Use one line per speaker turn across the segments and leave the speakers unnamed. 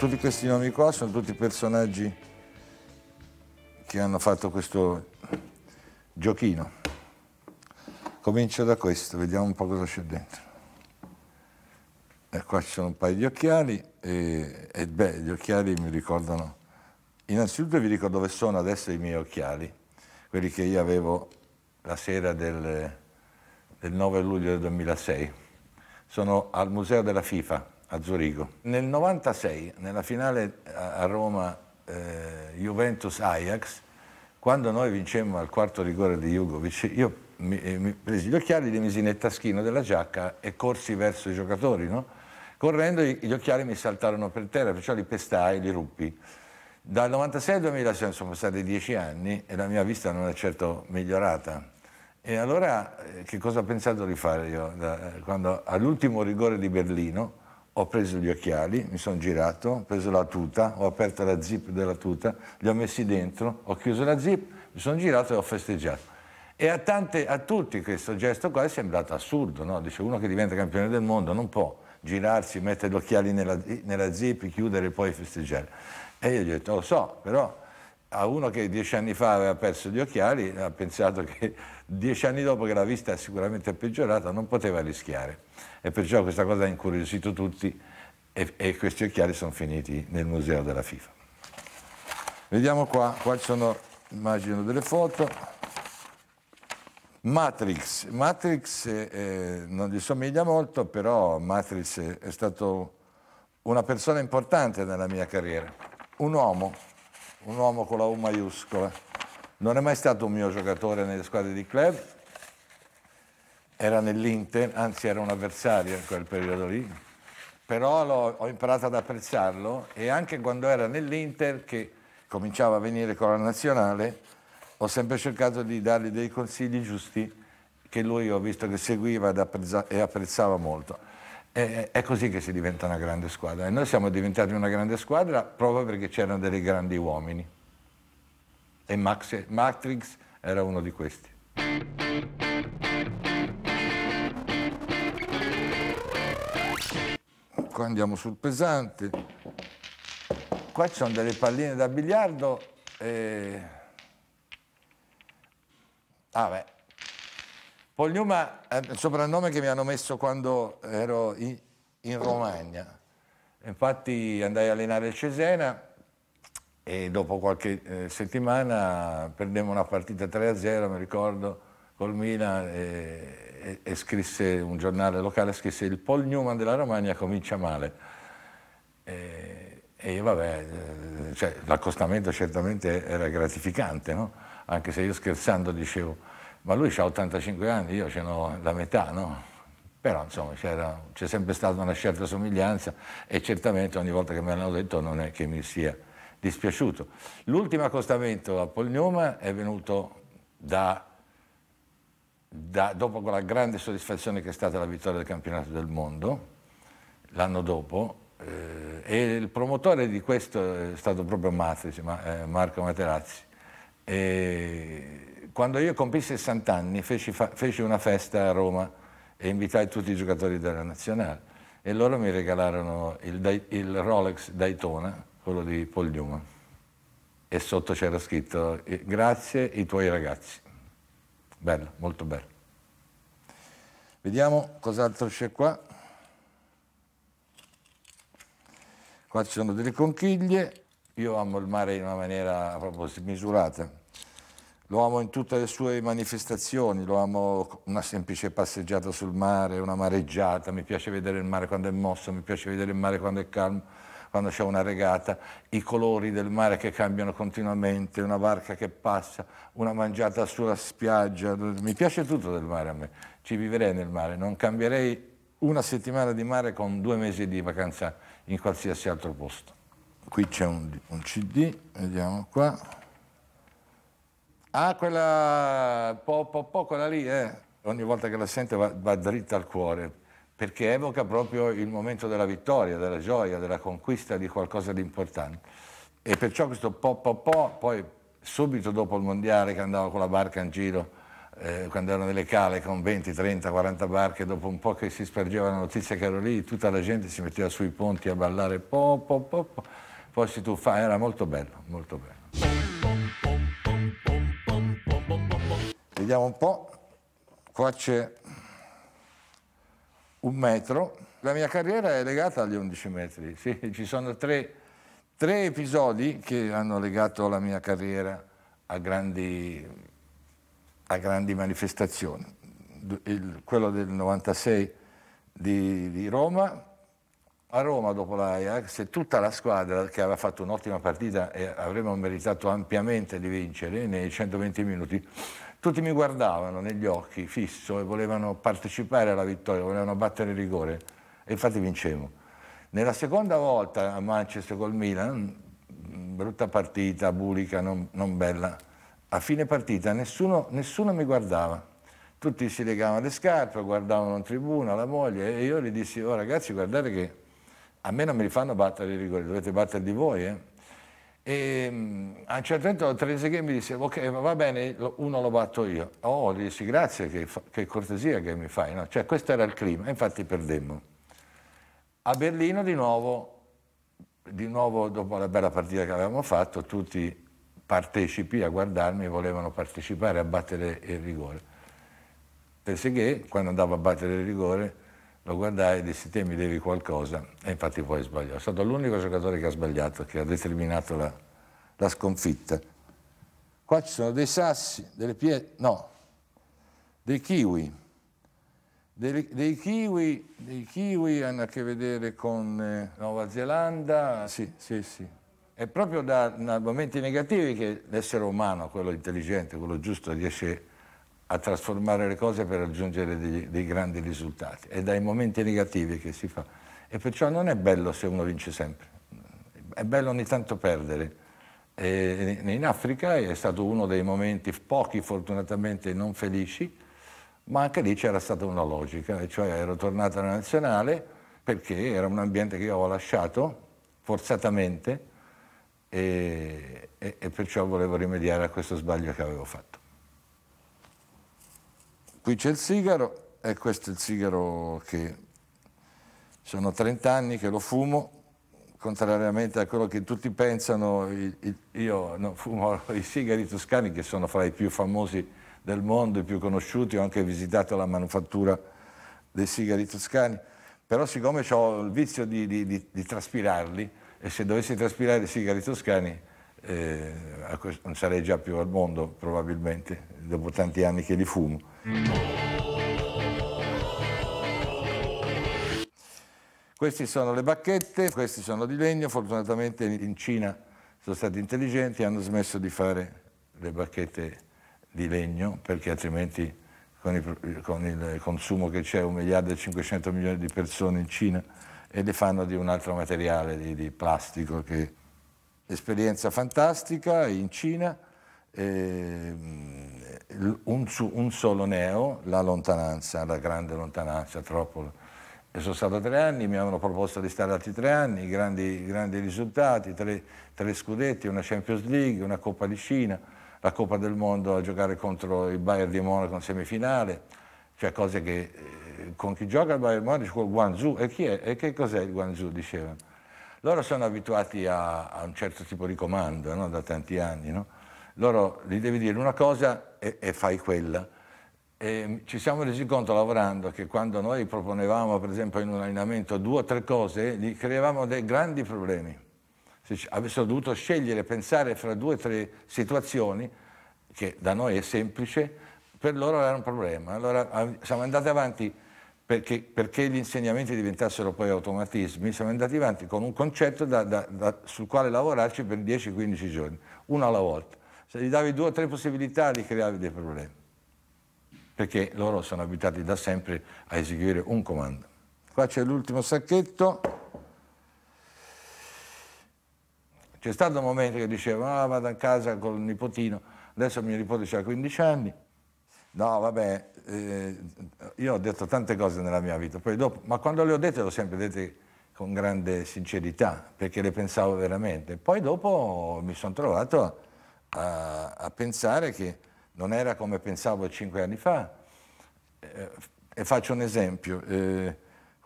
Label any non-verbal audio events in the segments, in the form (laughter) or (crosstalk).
tutti questi nomi qua sono tutti personaggi che hanno fatto questo giochino. Comincio da questo, vediamo un po' cosa c'è dentro. E qua ci sono un paio di occhiali e, e beh, gli occhiali mi ricordano... Innanzitutto vi dico dove sono adesso i miei occhiali, quelli che io avevo la sera del, del 9 luglio del 2006. Sono al Museo della FIFA, a Zurigo. Nel 96, nella finale a Roma eh, Juventus-Ajax, quando noi vincemmo al quarto rigore di Jugovic, io mi, eh, mi presi gli occhiali, li misi nel taschino della giacca e corsi verso i giocatori, no? Correndo gli occhiali mi saltarono per terra, perciò li pestai, li ruppi. Dal 96 al 2006 sono passati dieci anni e la mia vista non è certo migliorata. E allora eh, che cosa ho pensato di fare io? Eh, quando all'ultimo rigore di Berlino, ho preso gli occhiali, mi sono girato, ho preso la tuta, ho aperto la zip della tuta, li ho messi dentro, ho chiuso la zip, mi sono girato e ho festeggiato. E a, tante, a tutti questo gesto qua è sembrato assurdo, no? Dice uno che diventa campione del mondo non può girarsi, mettere gli occhiali nella, nella zip, chiudere e poi festeggiare. E io gli ho detto, lo so, però a uno che dieci anni fa aveva perso gli occhiali ha pensato che (laughs) dieci anni dopo che la vista è sicuramente peggiorata non poteva rischiare e perciò questa cosa ha incuriosito tutti e, e questi occhiali sono finiti nel museo della FIFA. Vediamo qua, qua ci sono immagino delle foto. Matrix, Matrix eh, eh non gli somiglia molto, però Matrix è stato una persona importante nella mia carriera, un uomo un uomo con la U maiuscola. Non è mai stato un mio giocatore nelle squadre di club, era nell'Inter, anzi era un avversario in quel periodo lì, però lo, ho imparato ad apprezzarlo e anche quando era nell'Inter, che cominciava a venire con la nazionale, ho sempre cercato di dargli dei consigli giusti che lui ho visto che seguiva e apprezzava molto è, è così che si diventa una grande squadra. E noi siamo diventati una grande squadra proprio perché c'erano dei grandi uomini. E Max, Matrix era uno di questi. Qua andiamo sul pesante. Qua ci sono delle palline da biliardo. E... Ah beh. Paul Newman è eh, il soprannome che mi hanno messo quando ero in, in Romagna. Infatti andai a allenare il Cesena e dopo qualche eh, settimana perdemmo una partita 3-0, mi ricordo, col Milan e, e, e, scrisse un giornale locale, scrisse il Paul Newman della Romagna comincia male. E, e io vabbè, eh, cioè, l'accostamento certamente era gratificante, no? anche se io scherzando dicevo ma lui ha 85 anni, io ce n'ho la metà, no? Però insomma c'è sempre stata una certa somiglianza e certamente ogni volta che me l'hanno detto non è che mi sia dispiaciuto. L'ultimo accostamento a Polgnoma è venuto da, da, dopo quella grande soddisfazione che è stata la vittoria del campionato del mondo, l'anno dopo, eh, e il promotore di questo è stato proprio Matrici, ma, eh, Marco Materazzi. E quando io compì 60 anni feci, feci, una festa a Roma e invitai tutti i giocatori della nazionale e loro mi regalarono il, il Rolex Daytona, quello di Paul Newman e sotto c'era scritto eh, grazie i tuoi ragazzi. Bello, molto bello. Vediamo cos'altro c'è qua. Qua ci sono delle conchiglie, io amo il mare in una maniera proprio smisurata lo amo in tutte le sue manifestazioni, lo amo una semplice passeggiata sul mare, una mareggiata, mi piace vedere il mare quando è mosso, mi piace vedere il mare quando è calmo, quando c'è una regata, i colori del mare che cambiano continuamente, una barca che passa, una mangiata sulla spiaggia, mi piace tutto del mare a me, ci vivrei nel mare, non cambierei una settimana di mare con due mesi di vacanza in qualsiasi altro posto. Qui c'è un, un CD, vediamo qua. Ah, quella, po, po, po, quella lì, eh. Ogni volta che la sente va, va dritta al cuore, perché evoca proprio il momento della vittoria, della gioia, della conquista di qualcosa di importante. E perciò questo po po po, poi subito dopo il mondiale che andavo con la barca in giro, eh, quando ero nelle cale con 20, 30, 40 barche, dopo un po' che si spargeva la notizia che ero lì, tutta la gente si metteva sui ponti a ballare po po po, po. poi si tuffava, era molto bello, molto bello. Vediamo un po', qua c'è un metro. La mia carriera è legata agli 11 metri, sì, (laughs) ci sono tre, tre episodi che hanno legato la mia carriera a grandi, a grandi manifestazioni. Il, quello del 96 di, di Roma, a Roma dopo l'Ajax e tutta la squadra che aveva fatto un'ottima partita e avremmo meritato ampiamente di vincere nei 120 minuti tutti mi guardavano negli occhi, fisso, e volevano partecipare alla vittoria, volevano battere il rigore. E infatti vincevo. Nella seconda volta a Manchester col Milan, mm, brutta partita, bulica, non, non bella, a fine partita nessuno, nessuno mi guardava tutti si legavano le scarpe, guardavano in tribuna, la moglie, e io gli dissi, oh ragazzi guardate che a me non mi fanno battere i rigori, dovete batterli voi, eh? E ehm, a un certo punto Trezeguet mi disse, ok, va bene, uno lo batto io. Oh, gli dissi grazie, che, che cortesia che mi fai. No? Cioè, questo era il clima, infatti perdemmo. A Berlino di nuovo, di nuovo, dopo la bella partita che avevamo fatto, tutti partecipi a guardarmi volevano partecipare a battere il rigore. Trezeguet, quando andavo a battere il rigore, lo guardai e dissi te mi devi qualcosa e infatti poi sbagliò. È stato l'unico giocatore che ha sbagliato, che ha determinato la, la sconfitta. Qua ci sono dei sassi, delle pietre, no, dei kiwi. Dei, dei, kiwi, dei kiwi hanno a che vedere con eh, Nuova Zelanda, sì, sì, sì. È proprio da, da momenti negativi che l'essere umano, quello intelligente, quello giusto, riesce a a trasformare le cose per raggiungere dei, dei grandi risultati. È dai momenti negativi che si fa. E perciò non è bello se uno vince sempre, è bello ogni tanto perdere. E in Africa è stato uno dei momenti, pochi fortunatamente non felici, ma anche lì c'era stata una logica, cioè ero tornato alla nazionale perché era un ambiente che io avevo lasciato forzatamente e, e, e perciò volevo rimediare a questo sbaglio che avevo fatto. Qui c'è il sigaro e questo è il sigaro che sono 30 anni che lo fumo, contrariamente a quello che tutti pensano, io fumo (laughs) i sigari toscani che sono fra i più famosi del mondo, i più conosciuti, ho anche visitato la manufattura dei sigari toscani, però siccome ho il vizio di, di, di, di traspirarli e se dovessi traspirare i sigari toscani eh, non sarei già più al mondo probabilmente, dopo tanti anni che li fumo. Queste sono le bacchette, questi sono di legno, fortunatamente in Cina sono stati intelligenti, hanno smesso di fare le bacchette di legno perché altrimenti con il, con il consumo che c'è 1 miliardo e 500 milioni di persone in Cina e le fanno di un altro materiale, di, di plastico che esperienza fantastica in Cina, eh, un, un, solo neo, la lontananza, la grande lontananza, troppo. E sono stato tre anni, mi avevano proposto di stare altri tre anni, grandi, grandi risultati, tre, tre, scudetti, una Champions League, una Coppa di Cina, la Coppa del Mondo a giocare contro il Bayern di Monaco in semifinale, cioè cose che eh, con chi gioca il Bayern di Monaco, col Guangzhou, e chi è? E che cos'è il Guangzhou, dicevano loro sono abituati a, a un certo tipo di comando no? da tanti anni. No? Loro gli devi dire una cosa e, e fai quella. E mm, ci siamo resi conto lavorando che quando noi proponevamo, per esempio, in un allenamento due o tre cose, gli creavamo dei grandi problemi. Se avessero dovuto scegliere, pensare fra due o tre situazioni, che da noi è semplice, per loro era un problema. Allora siamo andati avanti perché, perché, gli insegnamenti diventassero poi automatismi, siamo andati avanti con un concetto da, da, da, sul quale lavorarci per 10-15 giorni, uno alla volta. Se gli davi due o tre possibilità li creavi dei problemi, perché loro sono abituati da sempre a eseguire un comando. Qua c'è l'ultimo sacchetto. C'è stato un momento che dicevo, ah, vado a casa col nipotino, adesso mio nipote ha 15 anni, No, vabbè, eh, io ho detto tante cose nella mia vita, dopo, ma quando le ho dette le ho sempre dette con grande sincerità, perché le pensavo veramente. Poi dopo mi sono trovato a, a, pensare che non era come pensavo cinque anni fa. Eh, e faccio un esempio. Eh,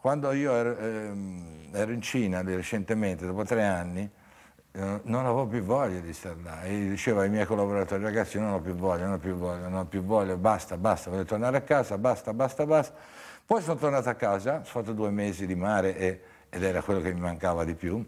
quando io ero, ehm, ero in Cina recentemente, dopo tre anni, eh, non avevo più voglia di stare là. E dicevo ai miei collaboratori, ragazzi, non ho più voglia, non ho più voglia, non ho più voglia, basta, basta, voglio tornare a casa, basta, basta, basta. Poi sono tornato a casa, ho fatto due mesi di mare e, ed era quello che mi mancava di più.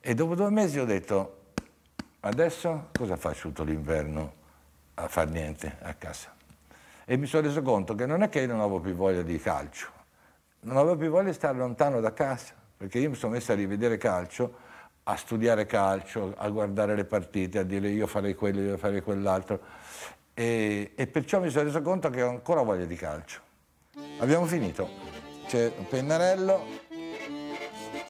E dopo due mesi ho detto, adesso cosa faccio tutto l'inverno a far niente a casa? E mi sono reso conto che non è che io non avevo più voglia di calcio, non avevo più voglia di stare lontano da casa, perché io mi sono messo a rivedere calcio a studiare calcio, a guardare le partite, a dire io farei quello, io farei quell'altro. E, e perciò mi sono reso conto che ho ancora voglia di calcio. Abbiamo finito. C'è un Pennarello,